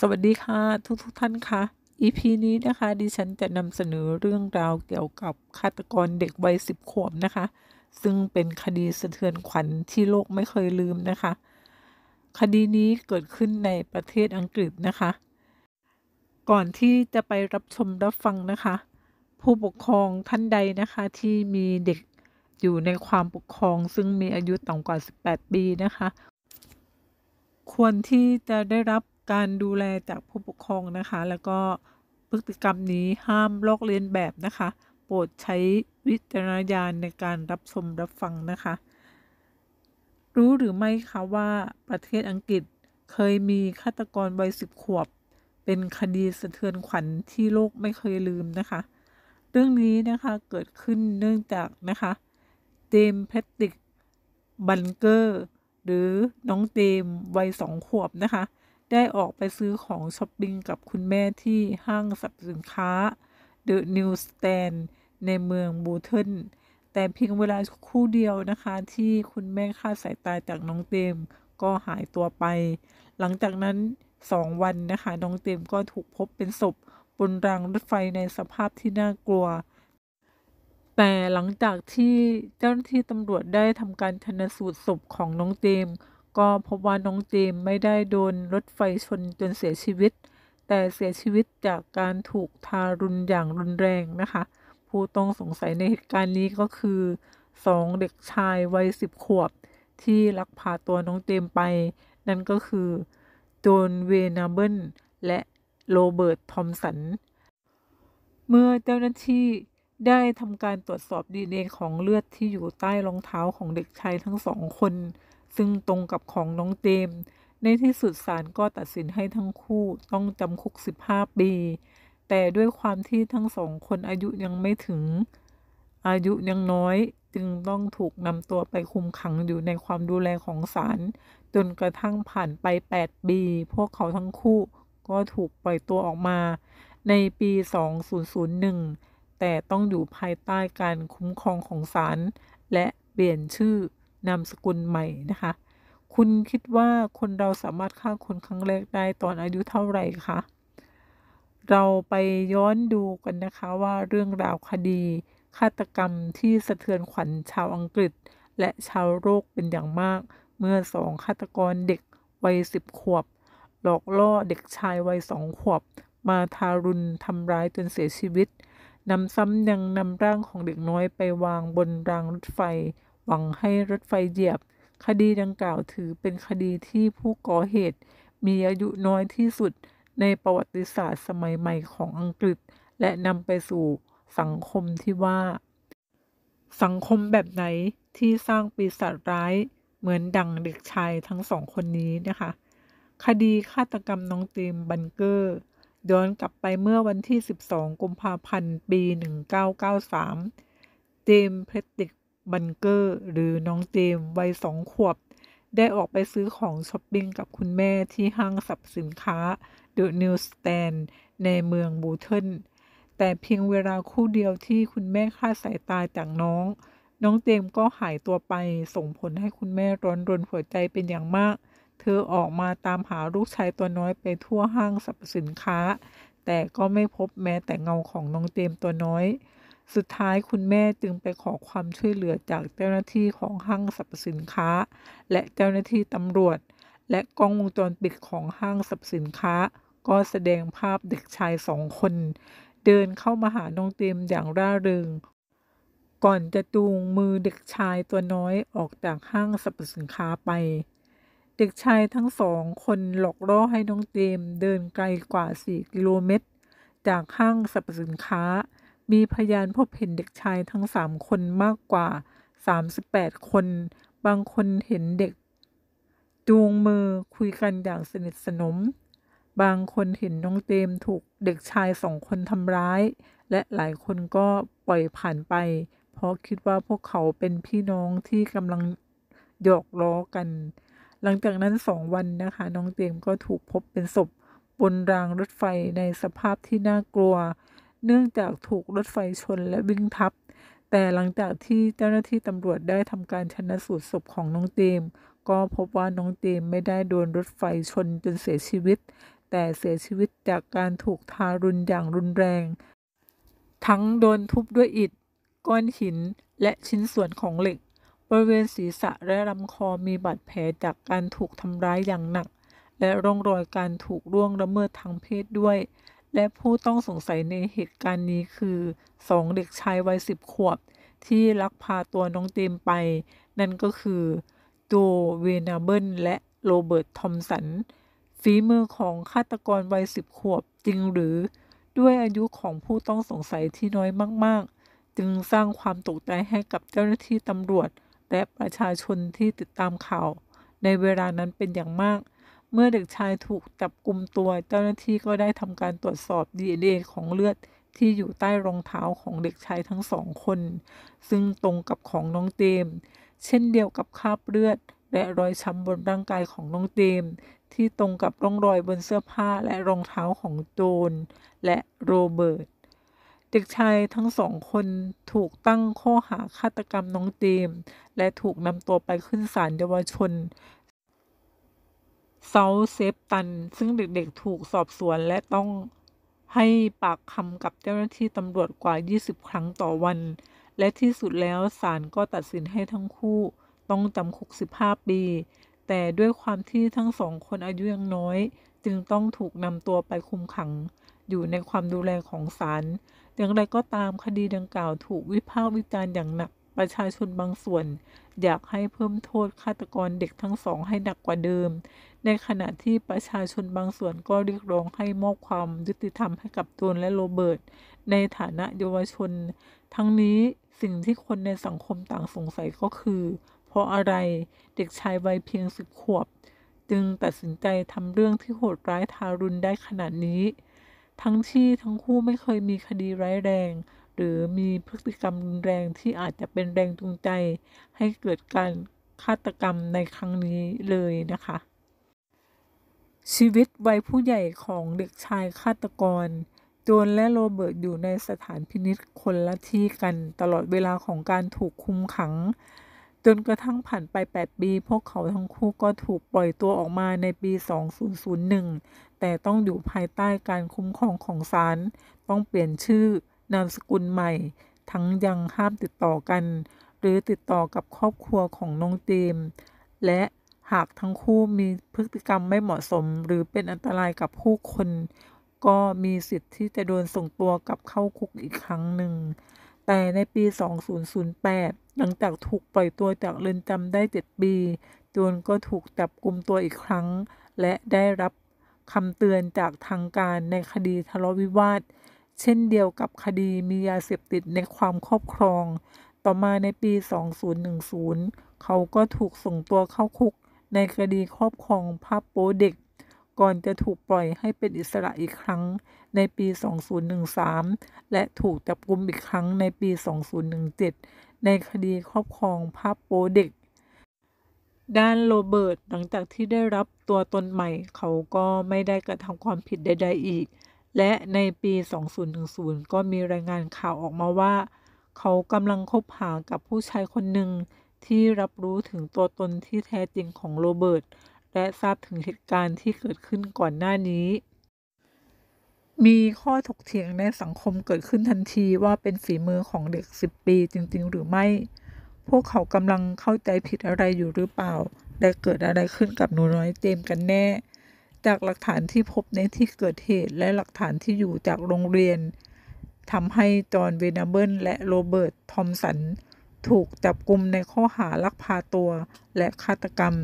สวัสดีค่ะทุกทุกท่านค่ะ EP นี้นะคะ ดิฉันจะนำเสนอเรื่องราวเกี่ยวกับฆาตกรเด็กวัยสิบขวบนะคะ ซึ่งเป็น คดีสะเทือนขวัญที่โลกไม่เคยลืม นะคะ คดีนี้เกิดขึ้นในประเทศอังกฤษนะคะ ก่อนที่จะไปรับชมรับฟังนะคะ ผู้ปกครองท่านใด นะคะ ที่มีเด็กอยู่ในความปกครอง ซึ่งมีอายุต่ำกว่า18ปีนะคะควรที่จะได้รับการ ดูแลจากผู้ปกครองนะคะ แล้วก็พฤติกรรมนี้ห้ามลอกเลียนแบบนะคะ โปรดใช้วิจารณญาณในการรับชมรับฟังนะคะ รู้หรือไม่ คะ ว่าประเทศอังกฤษเคยมีฆาตกรวัยสิบขวบ เป็น คดีสะเทือนขวัญที่โลกไม่เคยลืมนะคะ เรื่องนี้นะคะเกิดขึ้นเนื่องจากนะคะ เตมแพตติก บันเกอร์หรือน้องเตมวัยสองขวบนะคะได้ออกไปซื้อของช้อปปิ้งกับคุณแม่ที่ห้างสรรพสินค้า The New Stand ในเมืองบูเทน แต่เพียงเวลาคู่เดียวนะคะ ที่คุณแม่คาดสายตายจากน้องเต็มก็หายตัวไป หลังจากนั้น 2 วันนะคะ น้องเต็มก็ถูกพบเป็นศพบนรางรถไฟในสภาพที่น่ากลัว แต่หลังจากที่เจ้าหน้าที่ตำรวจได้ทำการชนสูตรศพของน้องเต็มก็พบว่าน้องเจมไม่ได้โดนรถไฟชนจนเสียชีวิต แต่เสียชีวิตจากการถูกทารุณอย่างรุนแรงนะคะ ผู้ต้องสงสัยในเหตุการณ์นี้ก็คือสองเด็กชายวัยสิบขวบ ที่ลักพาตัวน้องเจมไป นั่นก็คือโจนเวนาเบิล และโรเบิร์ตทอมสัน เมื่อเจ้าหน้าที่ได้ทำการตรวจสอบดีเอ็นเอของเลือดที่อยู่ใต้รองเท้าของเด็กชายทั้งสองคนซึ่งตรงกับของน้องเจมในที่สุดศาลก็ตัดสินให้ทั้งคู่ต้องจำคุก15ปี แต่ด้วยความที่ทั้งสองคนอายุยังไม่ถึง อายุยังน้อย จึงต้องถูกนำตัวไปคุมขังอยู่ในความดูแลของศาล จนกระทั่งผ่านไป8ปี พวกเขาทั้งคู่ก็ถูกปล่อยตัวออกมา ในปี 2001 แต่ต้องอยู่ภายใต้การคุ้มครองของศาลและเปลี่ยนชื่อนามสกุลใหม่นะคะ คุณคิดว่าคนเราสามารถฆ่าคนครั้งแรกได้ตอนอายุเท่าไหร่คะ เราไปย้อนดูกันนะคะว่าเรื่องราวคดี ฆาตกรรมที่สะเทือนขวัญชาวอังกฤษ และชาวโลกเป็นอย่างมาก เมื่อสองฆาตกรเด็กวัยสิบขวบหลอกล่อเด็กชายวัยสองขวบ มาทารุณทำร้ายจนเสียชีวิต นำซ้ำยังนำร่างของเด็กน้อยไปวางบนรางรถไฟหวังให้รถไฟเหยียบ คดีดังกล่าวถือเป็นคดีที่ผู้ก่อเหตุมีอายุน้อยที่สุดในประวัติศาสตร์สมัยใหม่ของอังกฤษ และนำไปสู่สังคมที่ว่า สังคมแบบไหนที่สร้างปีศาจร้ายเหมือนดังเด็กชายทั้งสองคนนี้นะคะคดีฆาตกรรมน้องตีมบันเกอร์ ย้อนกลับไปเมื่อวันที่ 12 กุมภาพันธ์ปี1993เจมสเพตติกบันเกอร์หรือน้องเจมวัยสองขวบ ได้ออกไปซื้อของช้อปปิ้งกับคุณแม่ที่ห้างสรรพสินค้าเดอะนิวสแตนในเมืองบูเทนแต่เพียงเวลาคู่เดียวที่คุณแม่คลาดสายตาจากน้อง น้องเจมก็หายตัวไป ส่งผลให้คุณแม่ร้อนรนหัวใจเป็นอย่างมาก เธอออกมาตามหาลูกชายตัวน้อยไปทั่วห้างสรรพสินค้า แต่ก็ไม่พบแม้แต่เงาของน้องเจมตัวน้อยสุดท้ายคุณแม่จึงไปขอความช่วยเหลือจากเจ้าหน้าที่ของห้าง สรรพสินค้า และเจ้าหน้าที่ตำรวจ และ กล้องวงจรปิดของห้าง สรรพสินค้า ก็แสดงภาพเด็กชายสองคน เดินเข้ามาหาน้องเต็มอย่างร่าเริงก่อนจะจูงมือเด็กชายตัวน้อยออกจากห้างสรรพสินค้าไป เด็กชายทั้งสองคนหลอกล่อให้น้องเต็มเดินไกลกว่า 4 กิโลเมตร จากห้างสรรพสินค้ามีพยานพบเห็นเด็กชายทั้งสามคนมากกว่า 38 คน บางคนเห็นเด็ก จูงมือคุยกันอย่างสนิทสนม บางคนเห็นน้องเตมถูกเด็กชายสองคนทำร้าย และหลายคนก็ปล่อยผ่านไป เพราะคิดว่าพวกเขาเป็นพี่น้องที่กำลังหยอกล้อกัน หลังจากนั้นสองวันนะคะน้องเตมก็ถูกพบเป็นศพบนรางรถไฟในสภาพที่น่ากลัวเนื่องจากถูกรถไฟชนและวิ่งทับ แต่หลังจากที่เจ้าหน้าที่ตำรวจได้ทำการชนะสูตรศพของน้องเจมก็พบว่าน้องเจมไม่ได้โดนรถไฟชนจนเสียชีวิต แต่เสียชีวิตจากการถูกทารุณอย่างรุนแรง ทั้งโดนทุบด้วยอิฐ ก้อนหินและชิ้นส่วนของเหล็ก บริเวณศีรษะและลำคอมีบาดแผลจากการถูกทำร้ายอย่างหนัก และร่องรอยการถูกร่วงละเมิดทางเพศด้วยและผู้ต้องสงสัยในเหตุการณ์นี้คือสองเด็กชายวัยสิบขวบ ที่ลักพาตัวน้องเจมไป นั่นก็คือโจเวนาเบิลและโรเบิร์ตทอมสันฝีมือของฆาตกรวัยสิบขวบจริงหรือด้วยอายุของผู้ต้องสงสัยที่น้อยมากๆ จึงสร้างความตกใจ ให้กับเจ้าหน้าที่ตำรวจ และประชาชนที่ติดตามข่าว ในเวลานั้นเป็นอย่างมากเมื่อเด็กชายถูกจับกลุ่มตัวเจ้าหน้าที่ก็ได้ทำการตรวจสอบ DNA ของเลือดที่อยู่ใต้รองเท้าของเด็กชายทั้งสองคน ซึ่งตรงกับของน้องเตมเช่นเดียวกับคราบเลือดและรอยช้ำบนร่างกายของน้องเตมที่ตรงกับร่องรอยบนเสื้อผ้าและรองเท้าของโจน และโรเบิร์ต เด็กชายทั้งสองคนถูกตั้งข้อหาฆาตกรรมน้องเตมและถูกนำตัวไปขึ้นศาลเยาวชนเซาเซฟตัน ซึ่งเด็กๆ ถูกสอบสวนและต้องให้ปากคำกับเจ้าหน้าที่ตำรวจกว่า 20 ครั้งต่อวัน และที่สุดแล้วศาลก็ตัดสินให้ทั้งคู่ต้องจำคุก 15 ปี แต่ด้วยความที่ทั้งสองคนอายุยังน้อย จึงต้องถูกนำตัวไปคุมขัง อยู่ในความดูแลของศาล อย่างไรก็ตามคดีดังกล่าวถูกวิพากษ์วิจารณ์อย่างหนักประชาชนบางส่วน อยากให้เพิ่มโทษฆาตกรเด็กทั้งสอง ให้หนักกว่าเดิมในขณะที่ประชาชนบางส่วนก็เรียกร้องให้มอบความยุติธรรมให้กับตูนและโรเบิร์ตในฐานะเยาวชน ทั้งนี้สิ่งที่คนในสังคมต่างสงสัยก็คือ เพราะอะไรเด็กชายวัยเพียงสิบขวบ จึงตัดสินใจทำเรื่องที่โหดร้ายทารุณได้ขนาดนี้ ทั้งที่ทั้งคู่ไม่เคยมีคดีร้ายแรง หรือมีพฤติกรรมรุนแรงที่อาจจะเป็นแรงจูงใจ ให้เกิดการฆาตกรรมในครั้งนี้เลยนะคะชีวิตวัยผู้ใหญ่ของเด็กชายฆาตกรโจนและโรเบิร์ตอยู่ในสถานพินิษคนละที่กัน ตลอดเวลาของการถูกคุมขัง จนกระทั่งผ่านไป8ปีพวกเขาทั้งคู่ก็ถูกปล่อยตัวออกมาในปี 2001 แต่ต้องอยู่ภายใต้การคุ้มครองของศาลต้องเปลี่ยนชื่อนามสกุลใหม่ ทั้งยังห้ามติดต่อกัน หรือติดต่อกับครอบครัวของน้องเตมและหากทั้งคู่มีพฤติกรรมไม่เหมาะสม หรือเป็นอันตรายกับผู้คน ก็มีสิทธิ์ที่จะโดนส่งตัวกลับเข้าคุกอีกครั้งหนึ่ง แต่ในปี 2008 หลังจากถูกปล่อยตัวจากเรือนจำได้ 7 ปีจจนก็ถูกจับกลุมตัวอีกครั้ง และได้รับคำเตือนจากทางการในคดีทะเลาะวิวาท เช่นเดียวกับคดีมียาเสพติดในความครอบครอง ต่อมาในปี 2010 เขาก็ถูกส่งตัวเข้าคุกในคดีครอบครองภาพโป๊เด็กก่อนจะถูกปล่อยให้เป็นอิสระอีกครั้งในปี 2013 และถูกจับกุมอีกครั้งในปี 2017 ในคดีครอบครองภาพโป๊เด็กด้านโรเบิร์ตหลังจากที่ได้รับตัวตนใหม่ เขาก็ไม่ได้กระทำความผิดใด ๆอีก และในปี 2010ก็มีรายงานข่าวออกมาว่าเขากำลังคบหากับผู้ชายคนหนึ่งที่รับรู้ถึงตัวตนที่แท้จริงของโรเบิร์ต และทราบถึงเหตุการณ์ที่เกิดขึ้นก่อนหน้านี้ มีข้อถกเถียงในสังคมเกิดขึ้นทันทีว่าเป็นฝีมือของเด็ก 10 ปีจริง ๆ หรือไม่ พวกเขากำลังเข้าใจผิดอะไรอยู่หรือเปล่า ได้เกิดอะไรขึ้นกับหนูน้อยเจมกันแน่ จากหลักฐานที่พบในที่เกิดเหตุและหลักฐานที่อยู่จากโรงเรียนทำให้จอห์นเวนเบิลและโรเบิร์ตทอมสันถูกจับกลุมในข้อหาลักพาตัวและฆาตกรรม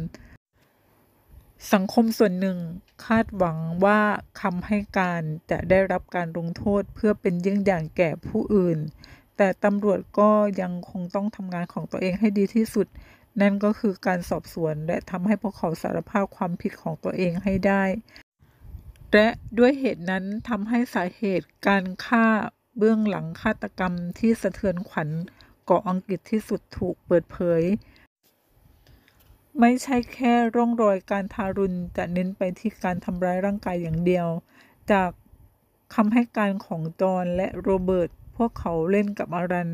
สังคมส่วนหนึ่ง คาดหวังว่าคำให้การจะได้รับการลงโทษเพื่อเป็นเยี่ยงอย่างแก่ผู้อื่น แต่ตำรวจก็ยังคงต้องทำงานของตัวเองให้ดีที่สุด นั่นก็คือการสอบสวนและทำให้พวกเขาสารภาพความผิดของตัวเองให้ได้ และด้วยเหตุนั้นทำให้สาเหตุการฆ่าเบื้องหลังฆาตกรรมที่สะเทือนขวัญเกาะอังกฤษที่สุดถูกเปิดเผย ไม่ใช่แค่ร่องรอยการทารุณจะเน้นไปที่การทำร้ายร่างกายอย่างเดียว จากคำให้การของจอห์นและโรเบิร์ตพวกเขาเล่นกับอารัน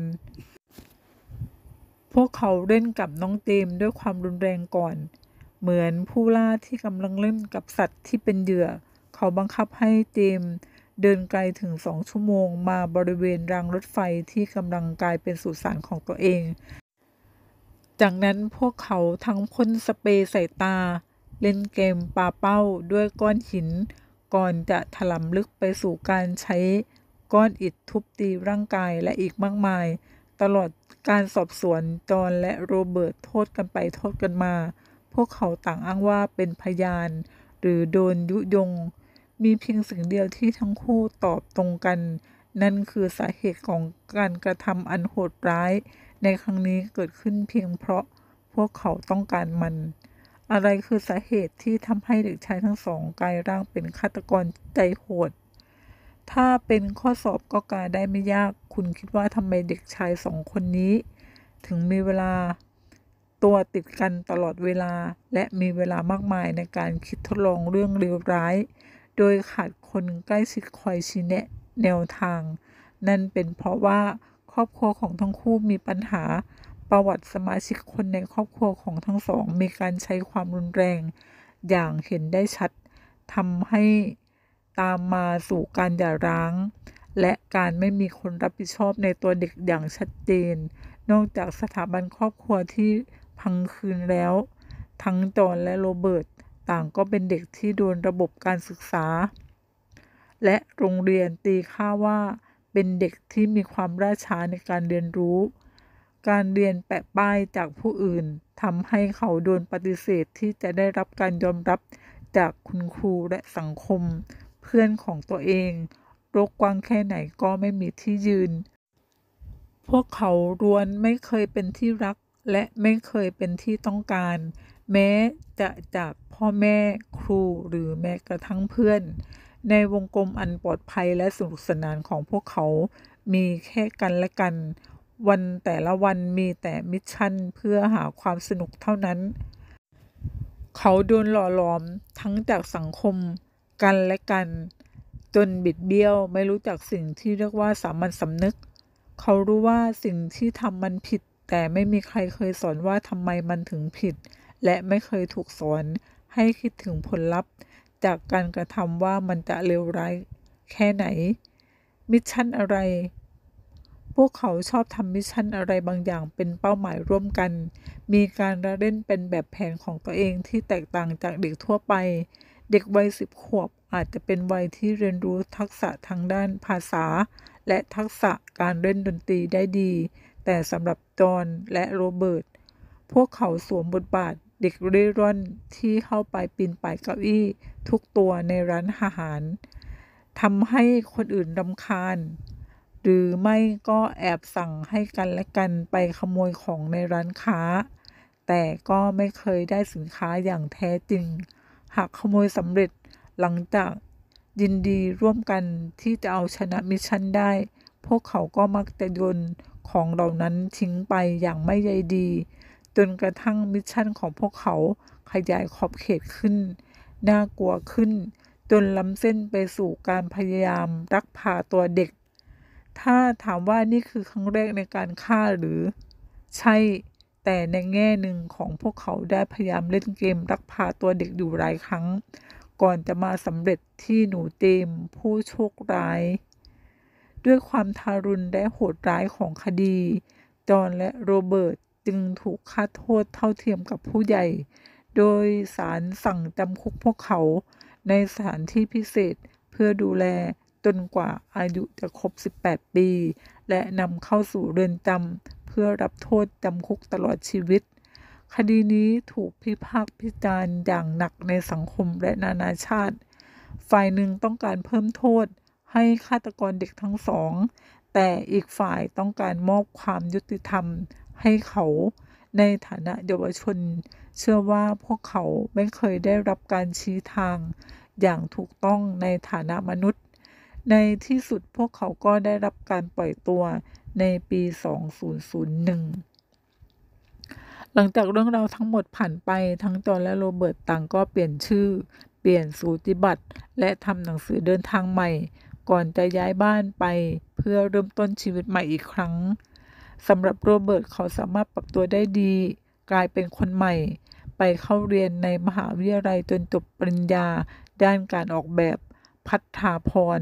พวกเขาเล่นกับน้องเจมด้วยความรุนแรงก่อน เหมือนผู้ล่าที่กำลังเล่นกับสัตว์ที่เป็นเหยื่อ เขาบังคับให้เจมสเดินไกลถึงสองชั่วโมงมาบริเวณรางรถไฟที่กำลังกลายเป็นสุสานของตัวเอง จากนั้นพวกเขาทั้งพ่นสเปรย์ใส่ตา เล่นเกมปาเป้าด้วยก้อนหิน ก่อนจะถลำลึกไปสู่การใช้ก้อนอิดทุบตีร่างกายและอีกมากมาย ตลอดการสอบสวนจอนและโรเบิร์ตโทษกันไปโทษกันมา พวกเขาต่างอ้างว่าเป็นพยาน หรือโดนยุยงมีเพียงสิ่งเดียวที่ทั้งคู่ตอบตรงกัน นั่นคือสาเหตุของการกระทำอันโหดร้าย ในครั้งนี้เกิดขึ้นเพียงเพราะพวกเขาต้องการมัน อะไรคือสาเหตุที่ทำให้เด็กชายทั้งสอง กลายร่างเป็นฆาตกรใจโหดถ้าเป็นข้อสอบก็กาได้ไม่ยาก คุณคิดว่าทำไมเด็กชายสองคนนี้ ถึงมีเวลาตัวติดกันตลอดเวลา และมีเวลามากมายในการคิดทดลองเรื่องเลวร้ายโดยขาดคนใกล้ชิดคอยชี้แนะแนวทาง นั่นเป็นเพราะว่าครอบครัวของทั้งคู่มีปัญหาประวัติสมาชิกคนในครอบครัวของทั้งสอง มีการใช้ความรุนแรง อย่างเห็นได้ชัดทำให้ตามมาสู่การหย่าร้าง และการไม่มีคนรับผิดชอบในตัวเด็กอย่างชัดเจน นอกจากสถาบันครอบครัวที่พังคืนแล้ว ทั้งจอนและโรเบิร์ตต่างก็เป็นเด็กที่โดนระบบการศึกษา และโรงเรียนตีค่าว่า เป็นเด็กที่มีความราช้าในการเรียนรู้ การเรียนแปะป้ายจากผู้อื่นทำให้เขาโดนปฏิเสธที่จะได้รับการยอมรับจากคุณครูและสังคม เพื่อนของตัวเองโรคกว้างแค่ไหนก็ไม่มีที่ยืน พวกเขาล้วนไม่เคยเป็นที่รักและไม่เคยเป็นที่ต้องการแม้จะจากพ่อแม่ครูหรือแม้กระทั่งเพื่อน ในวงกลมอันปลอดภัยและสนุกสนานของพวกเขา มีแค่กันและกัน วันแต่ละวันมีแต่มิชชั่นเพื่อหาความสนุกเท่านั้น เขาโดนหล่อหลอมทั้งจากสังคม กันและกัน จนบิดเบี้ยว ไม่รู้จักสิ่งที่เรียกว่าสามัญสำนึก เขารู้ว่าสิ่งที่ทำมันผิด แต่ไม่มีใครเคยสอนว่าทำไมมันถึงผิดและไม่เคยถูกสอนให้คิดถึงผลลัพธ์ จากการกระทำว่ามันจะเลวร้าย แค่ไหน มิชชั่นอะไร พวกเขาชอบทำมิชชั่นอะไรบางอย่างเป็นเป้าหมายร่วมกัน มีการระเล่นเป็นแบบแผนของตัวเองที่แตกต่างจากเด็กทั่วไป เด็กวัยสิบขวบอาจจะเป็นวัยที่เรียนรู้ทักษะทางด้านภาษา และทักษะการเล่นดนตรีได้ดี แต่สำหรับจอห์นและโรเบิร์ต พวกเขาสวมบทบาทเด็กเร่ร่อนที่เข้าไปปีนป่ายเก้าอี้ทุกตัวในร้านอาหารทำให้คนอื่นรำคาญ หรือไม่ก็แอบสั่งให้กันและกันไปขโมยของในร้านค้า แต่ก็ไม่เคยได้สินค้าอย่างแท้จริง หากขโมยสำเร็จหลังจากยินดีร่วมกันที่จะเอาชนะมิชชั่นได้ พวกเขาก็มักจะโยนของเหล่านั้นทิ้งไปอย่างไม่ใยดีจนกระทั่งมิชชั่นของพวกเขาขยายขอบเขตขึ้น น่ากลัวขึ้น จนล้ำเส้นไปสู่การพยายามรักพาตัวเด็ก ถ้าถามว่านี่คือครั้งแรกในการฆ่าหรือ ใช่ แต่ในแง่หนึ่งของพวกเขาได้พยายามเล่นเกมรักพาตัวเด็กอยู่หลายครั้ง ก่อนจะมาสำเร็จที่หนูเตมผู้โชคร้าย ด้วยความทารุณและโหดร้ายของคดีจอนและโรเบิร์ตึงถูกค่าโทษเท่าเทียมกับผู้ใหญ่ โดยศาลสั่งจำคุกพวกเขา ในสถานที่พิเศษ เพื่อดูแลจนกว่าอายุจะครบ 18 ปี และนำเข้าสู่เรือนจำ เพื่อรับโทษจำคุกตลอดชีวิต คดีนี้ถูกพิพากพิจารณ์อย่างหนักในสังคมและนานาชาติ ฝ่ายหนึ่งต้องการเพิ่มโทษให้ฆาตกรเด็กทั้งสอง แต่อีกฝ่ายต้องการมอบความยุติธรรมให้เขาในฐานะเยาวชน เชื่อว่าพวกเขาไม่เคยได้รับการชี้ทาง อย่างถูกต้องในฐานะมนุษย์ ในที่สุดพวกเขาก็ได้รับการปล่อยตัวในปี 2001 หลังจากเรื่องราวทั้งหมดผ่านไป ทั้งจอนและโรเบิร์ตต่างก็เปลี่ยนชื่อ เปลี่ยนสูติบัตร และทำหนังสือเดินทางใหม่ ก่อนจะย้ายบ้านไปเพื่อเริ่มต้นชีวิตใหม่อีกครั้งสำหรับโรเบิร์ตเขาสามารถปรับตัวได้ดี กลายเป็นคนใหม่ ไปเข้าเรียนในมหาวิทยาลัยจนจบปริญญาด้านการออกแบบพัฒนาพร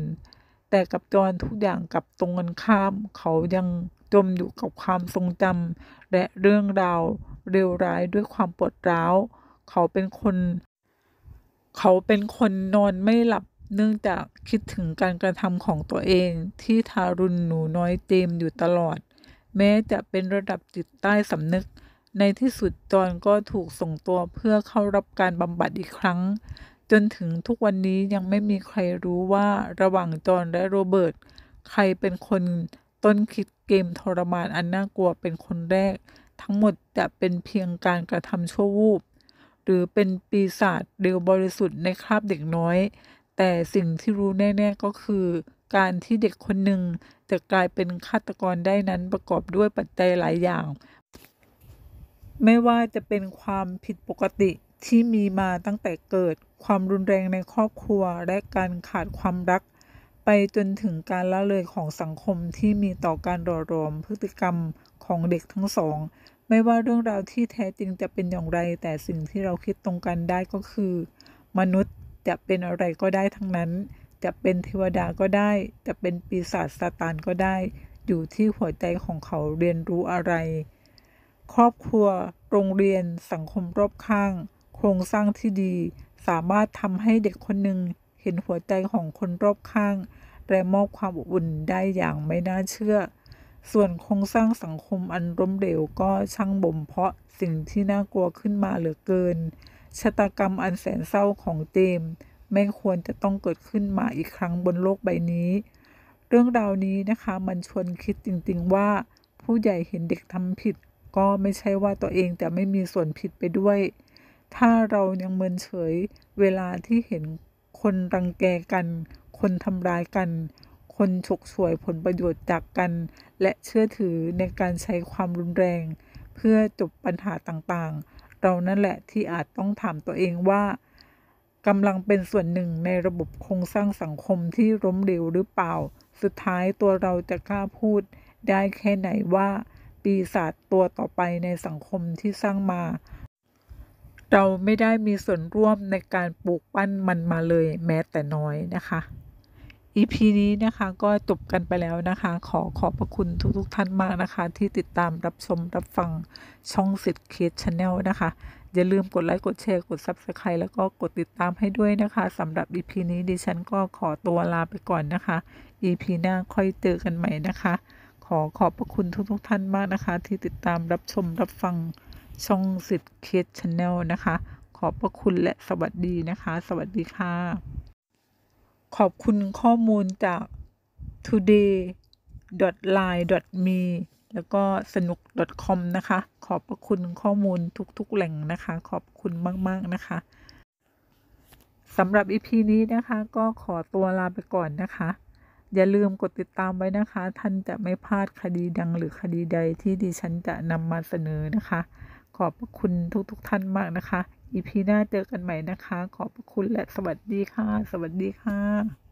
แต่กับจอนทุกอย่างกับตรงกันข้าม เขายังจมอยู่กับความทรงจำและเรื่องราวเร็วร้ายด้วยความปวดร้าว เขาเป็นคน เขาเป็นคนนอนไม่หลับเนื่องจากคิดถึงการกระทำของตัวเองที่ทารุณหนูน้อยเจมอยู่ตลอดแม้จะเป็นระดับจิตใต้สำนึก ในที่สุดจอนก็ถูกส่งตัวเพื่อเข้ารับการบำบัดอีกครั้ง จนถึงทุกวันนี้ยังไม่มีใครรู้ว่าระหว่างจอนและโรเบิร์ตใครเป็นคนต้นคิดเกมทรมานอันน่ากลัวเป็นคนแรก ทั้งหมดจะเป็นเพียงการกระทำชั่ววูบหรือเป็นปีศาจเดียวบริสุทธิ์ในคราบเด็กน้อย แต่สิ่งที่รู้แน่ๆก็คือการที่เด็กคนหนึ่งจะกลายเป็นฆาตกรได้นั้นประกอบด้วยปัจจัยหลายอย่าง ไม่ว่าจะเป็นความผิดปกติที่มีมาตั้งแต่เกิด ความรุนแรงในครอบครัว และการขาดความรัก ไปจนถึงการละเลยของสังคมที่มีต่อการรอรลอมพฤติกรรมของเด็กทั้งสอง ไม่ว่าเรื่องราวที่แท้จริงจะเป็นอย่างไรแต่สิ่งที่เราคิดตรงกันได้ก็คือ มนุษย์จะเป็นอะไรก็ได้ทั้งนั้นจะเป็นเทวดาก็ได้ จะเป็นปีศาจซาตานก็ได้ อยู่ที่หัวใจของเขาเรียนรู้อะไร ครอบครัว โรงเรียน สังคมรอบข้าง โครงสร้างที่ดี สามารถทำให้เด็กคนหนึ่ง เห็นหัวใจของคนรอบข้าง และมอบความอบอุ่นได้อย่างไม่น่าเชื่อ ส่วนโครงสร้างสังคมอันร่มเร็วก็ช่างบ่มเพาะสิ่งที่น่ากลัวขึ้นมาเหลือเกิน ชะตากรรมอันแสนเศร้าของเจมไม่ควรจะต้องเกิดขึ้นมาอีกครั้งบนโลกใบนี้ เรื่องราวนี้นะคะมันชวนคิดจริงๆว่า ผู้ใหญ่เห็นเด็กทำผิด ก็ไม่ใช่ว่าตัวเองแต่ไม่มีส่วนผิดไปด้วย ถ้าเรายังเมินเฉยเวลาที่เห็นคนรังแกกัน คนทำร้ายกัน คนฉกฉวยผลประโยชน์จากกัน และเชื่อถือในการใช้ความรุนแรง เพื่อจบปัญหาต่างๆ เรานั่นแหละที่อาจต้องถามตัวเองว่ากำลังเป็นส่วนหนึ่งในระบบโครงสร้างสังคมที่ล้มเหลวหรือเปล่า สุดท้ายตัวเราจะกล้าพูดได้แค่ไหนว่าปีศาจตัวต่อไปในสังคมที่สร้างมา เราไม่ได้มีส่วนร่วมในการปลูกปั้นมันมาเลยแม้แต่น้อยนะคะ EP นี้นะคะก็จบกันไปแล้วนะคะ ขอขอบพระคุณทุกๆทท่านมากนะคะ ที่ติดตามรับชมรับฟังช่องสิทธิ์เคสชาแนลนะคะอย่าลืมกดไลค์กดแชร์กด Subscribe แล้วก็กดติดตามให้ด้วยนะคะสำหรับ EP นี้ดิฉันก็ขอตัวลาไปก่อนนะคะ EP หน้าค่อยเจอกันใหม่นะคะ ขอขอบพระคุณทุกุทท่านมากนะคะ ที่ติดตามรับชมรับฟังช่องสิทธิ์เคสชาแนลนะคะ ขอบพระคุณและสวัสดีนะคะ สวัสดีค่ะ ขอบคุณข้อมูลจาก today line me แล้วก็สนุก .com นะคะ ขอบคุณข้อมูลทุกๆ แหล่งนะคะ ขอบคุณมาก ๆนะคะสำหรับ EP นี้นะคะก็ขอตัว ลา ไปก่อนนะคะ อย่าลืม กด ติดตาม ไว้ นะคะ ท่านจะไม่พลาดคดีดัง หรือคดีใดที่ดิฉันจะนำมาเสนอนะคะ ขอบคุณทุก ๆทท่านมากนะคะ อีพีหน้า เจอกันใหม่นะคะ ขอบคุณและสวัสดีค่ะ สวัสดีค่ะ